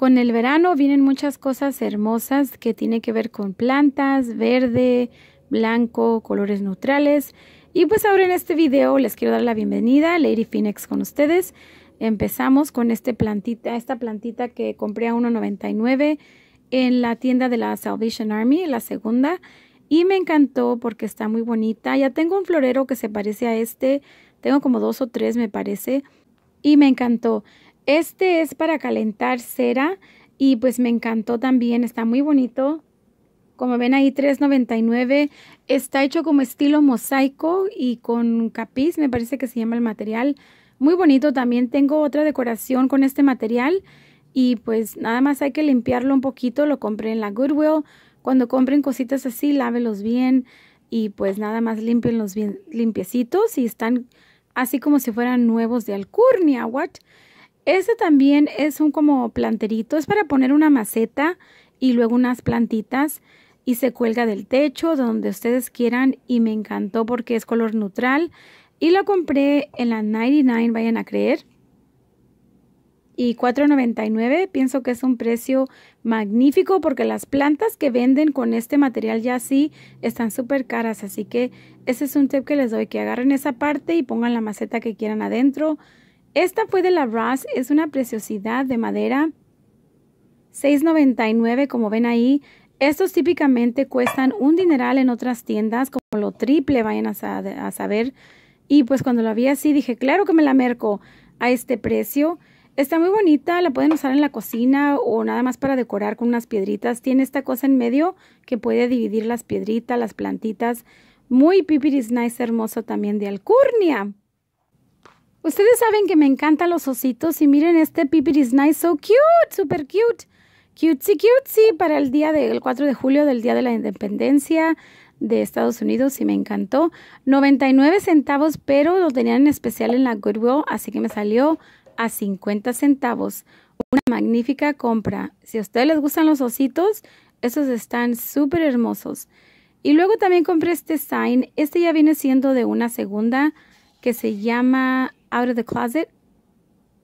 Con el verano vienen muchas cosas hermosas que tiene que ver con plantas, verde, blanco, colores neutrales. Y pues ahora en este video les quiero dar la bienvenida, Lady Phoenix con ustedes. Empezamos con este plantita, esta plantita que compré a 1.99 en la tienda de la Salvation Army, la segunda. Y me encantó porque está muy bonita. Ya tengo un florero que se parece a este. Tengo como dos o tres, me parece. Y me encantó. Este es para calentar cera y pues me encantó también, está muy bonito. Como ven ahí, $3.99. Está hecho como estilo mosaico y con capiz, me parece que se llama el material. Muy bonito, también tengo otra decoración con este material. Y pues nada más hay que limpiarlo un poquito, lo compré en la Goodwill. Cuando compren cositas así, lávelos bien y pues nada más los bien limpiecitos y están así como si fueran nuevos de alcurnia, what? Este también es un como planterito, es para poner una maceta y luego unas plantitas y se cuelga del techo donde ustedes quieran y me encantó porque es color neutral y lo compré en la 99, vayan a creer. Y 4.99 pienso que es un precio magnífico porque las plantas que venden con este material ya así están súper caras. Así que ese es un tip que les doy, que agarren esa parte y pongan la maceta que quieran adentro esta fue de la Ross, es una preciosidad de madera. $6.99 como ven ahí. Estos típicamente cuestan un dineral en otras tiendas, como lo triple, vayan a, saber. Y pues cuando la vi así dije, claro que me la merco a este precio. Está muy bonita, la pueden usar en la cocina o nada más para decorar con unas piedritas. Tiene esta cosa en medio que puede dividir las piedritas, las plantitas. Muy pipiris nice, hermoso también de alcurnia. Ustedes saben que me encantan los ositos y miren este Piper is nice, so cute, super cute. Cutesy cutesy para el día del 4 de julio del Día de la Independencia de Estados Unidos y me encantó. 99 centavos, pero lo tenían en especial en la Goodwill, así que me salió a 50 centavos. Una magnífica compra. Si a ustedes les gustan los ositos, esos están súper hermosos. Y luego también compré este sign. Este ya viene siendo de una segunda que se llama Out of the Closet.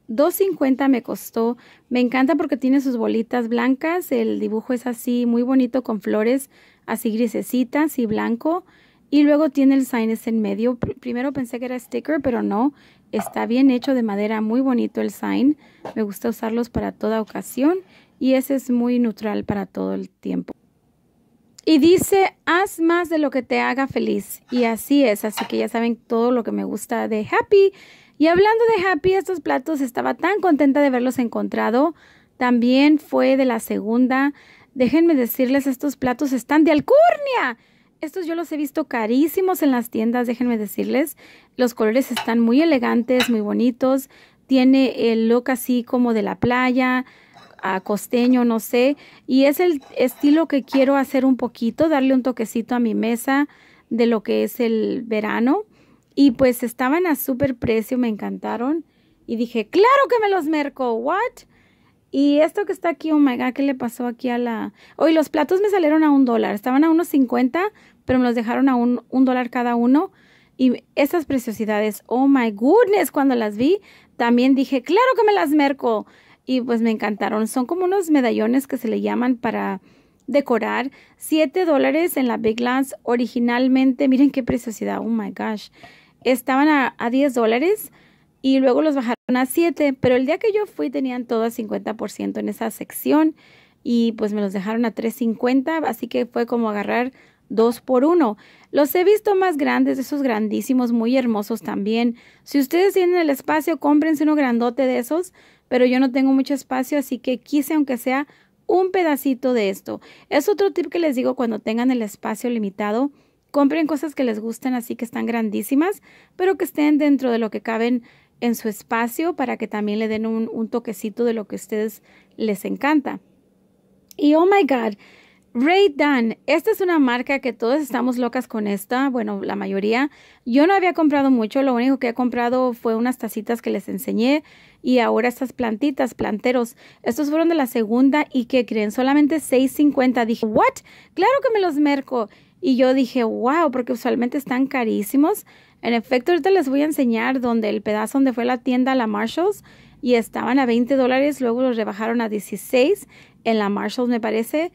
2.50 me costó. Me encanta porque tiene sus bolitas blancas. El dibujo es así muy bonito con flores así grisecitas y blanco. Y luego tiene el sign este en medio. Primero pensé que era sticker, pero no. Está bien hecho de madera, muy bonito el sign. Me gusta usarlos para toda ocasión y ese es muy neutral para todo el tiempo. Y dice, haz más de lo que te haga feliz. Y así es, así que ya saben todo lo que me gusta de Happy. Y hablando de Happy, estos platos estaba tan contenta de haberlos encontrado. También fue de la segunda. Déjenme decirles, estos platos están de alcurnia. Estos yo los he visto carísimos en las tiendas, déjenme decirles. Los colores están muy elegantes, muy bonitos. Tiene el look así como de la playa costeño, no sé. Y es el estilo que quiero hacer un poquito, darle un toquecito a mi mesa de lo que es el verano. Y pues estaban a súper precio, me encantaron. Y dije, claro que me los merco, ¿what? Y esto que está aquí, oh my God, ¿qué le pasó aquí a la...? Hoy los platos me salieron a un dólar, estaban a unos cincuenta pero me los dejaron a un dólar cada uno. Y esas preciosidades, oh my goodness, cuando las vi, también dije, claro que me las merco y pues me encantaron. Son como unos medallones que se le llaman para decorar. siete dólares en la Big Lance originalmente. Miren qué preciosidad. Oh my gosh. Estaban a, 10 dólares y luego los bajaron a 7. Pero el día que yo fui tenían todo a 50% en esa sección y pues me los dejaron a 3.50. Así que fue como agarrar dos por uno. Los he visto más grandes, esos grandísimos, muy hermosos también. Si ustedes tienen el espacio, cómprense uno grandote de esos pero yo no tengo mucho espacio, así que quise aunque sea un pedacito de esto. Es otro tip que les digo cuando tengan el espacio limitado. Compren cosas que les gusten, así que están grandísimas, pero que estén dentro de lo que caben en su espacio para que también le den un, toquecito de lo que a ustedes les encanta. Y oh my God, Ray Dan, esta es una marca que todos estamos locas con esta, bueno, la mayoría. Yo no había comprado mucho, lo único que he comprado fue unas tacitas que les enseñé y ahora estas plantitas, planteros. Estos fueron de la segunda y que creen, solamente $6.50. Dije, ¿what? Claro que me los merco. Y yo dije, wow, porque usualmente están carísimos. En efecto, ahorita les voy a enseñar donde el pedazo donde fue la tienda, la Marshalls, y estaban a 20 dólares, luego los rebajaron a 16 en la Marshalls, me parece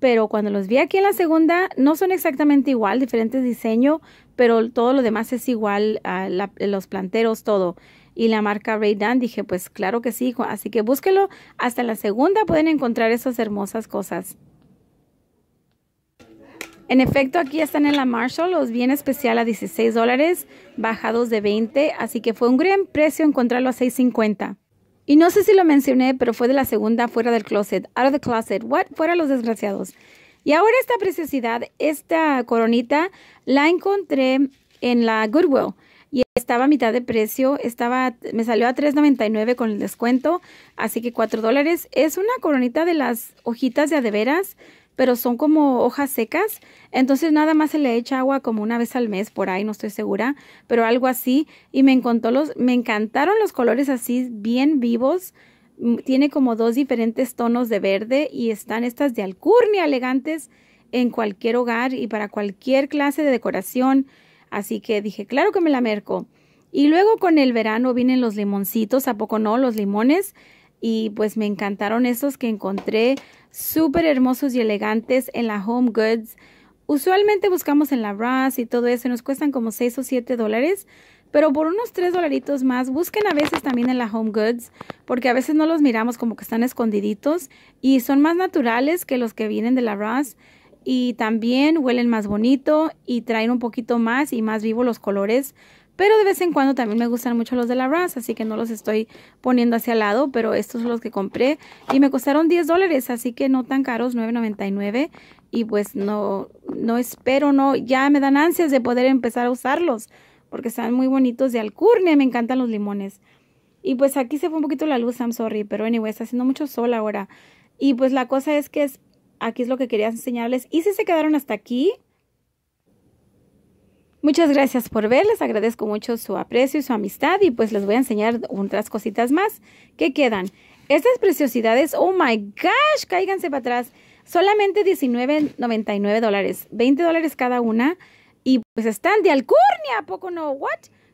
pero cuando los vi aquí en la segunda, no son exactamente igual, diferentes diseño, pero todo lo demás es igual, a los planteros, todo. Y la marca Ray dije, pues claro que sí, así que búsquelo. Hasta la segunda pueden encontrar esas hermosas cosas. En efecto, aquí están en la Marshall los bien especial a 16 dólares, bajados de 20, así que fue un gran precio encontrarlo a 6.50. Y no sé si lo mencioné, pero fue de la segunda fuera del closet, out of the closet, what, fuera los desgraciados. Y ahora esta preciosidad, esta coronita, la encontré en la Goodwill y estaba a mitad de precio, estaba, me salió a $3.99 con el descuento, así que $4 dólares. Es una coronita de las hojitas de adeveras, pero son como hojas secas. Entonces nada más se le echa agua como una vez al mes, por ahí no estoy segura, pero algo así. Y me, los, me encantaron los colores así bien vivos. Mm, tiene como dos diferentes tonos de verde y están estas de alcurnia elegantes en cualquier hogar y para cualquier clase de decoración. Así que dije, claro que me la merco. Y luego con el verano vienen los limoncitos, ¿a poco no? Los limones y pues me encantaron estos que encontré súper hermosos y elegantes en la Home Goods. Usualmente buscamos en la Ross y todo eso, nos cuestan como 6 o 7 dólares, pero por unos 3 dolaritos más, busquen a veces también en la Home Goods, porque a veces no los miramos como que están escondiditos y son más naturales que los que vienen de la Ross y también huelen más bonito y traen un poquito más y más vivo los colores pero de vez en cuando también me gustan mucho los de la RAS. así que no los estoy poniendo hacia el lado, pero estos son los que compré y me costaron 10 dólares, así que no tan caros, 9.99 y pues no, no espero, no, ya me dan ansias de poder empezar a usarlos porque están muy bonitos de alcurnia, me encantan los limones. Y pues aquí se fue un poquito la luz, I'm sorry, pero anyway, está haciendo mucho sol ahora. Y pues la cosa es que es, aquí es lo que quería enseñarles. Y si se quedaron hasta aquí, Muchas gracias por ver, les agradezco mucho su aprecio y su amistad y pues les voy a enseñar otras cositas más que quedan. Estas preciosidades, oh my gosh, cáiganse para atrás. Solamente $19.99 dólares, 20 dólares cada una y pues están de alcurnia, poco no? ¿What?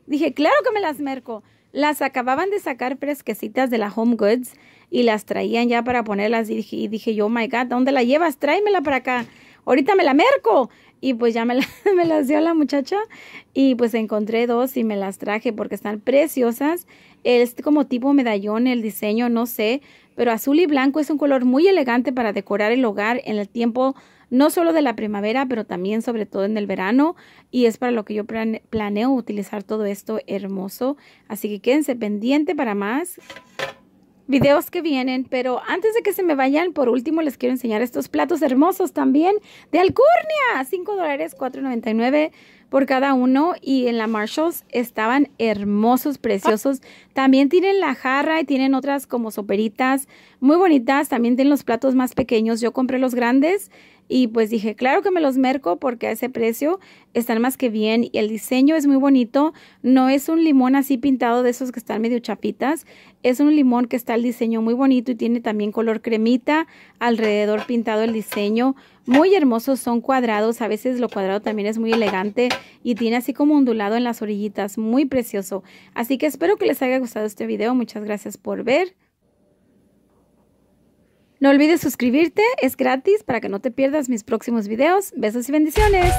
Dije, claro que me las merco. Las acababan de sacar fresquecitas de la Home Goods y las traían ya para ponerlas y dije, yo, oh my God, ¿dónde la llevas? Tráemela para acá. Ahorita me la merco y pues ya me, las dio la muchacha y pues encontré dos y me las traje porque están preciosas. Es como tipo medallón el diseño, no sé, pero azul y blanco es un color muy elegante para decorar el hogar en el tiempo no solo de la primavera, pero también sobre todo en el verano y es para lo que yo planeo utilizar todo esto hermoso. Así que quédense pendiente para más videos que vienen, pero antes de que se me vayan, por último les quiero enseñar estos platos hermosos también de Alcurnia, cinco dólares, 4.99 por cada uno y en la Marshalls estaban hermosos, preciosos. También tienen la jarra y tienen otras como soperitas muy bonitas, también tienen los platos más pequeños, yo compré los grandes y pues dije, claro que me los merco porque a ese precio están más que bien y el diseño es muy bonito. No es un limón así pintado de esos que están medio chapitas. Es un limón que está el diseño muy bonito y tiene también color cremita alrededor pintado el diseño. Muy hermosos, son cuadrados. A veces lo cuadrado también es muy elegante y tiene así como ondulado en las orillitas. Muy precioso. Así que espero que les haya gustado este video. Muchas gracias por ver. No olvides suscribirte, es gratis para que no te pierdas mis próximos videos. Besos y bendiciones.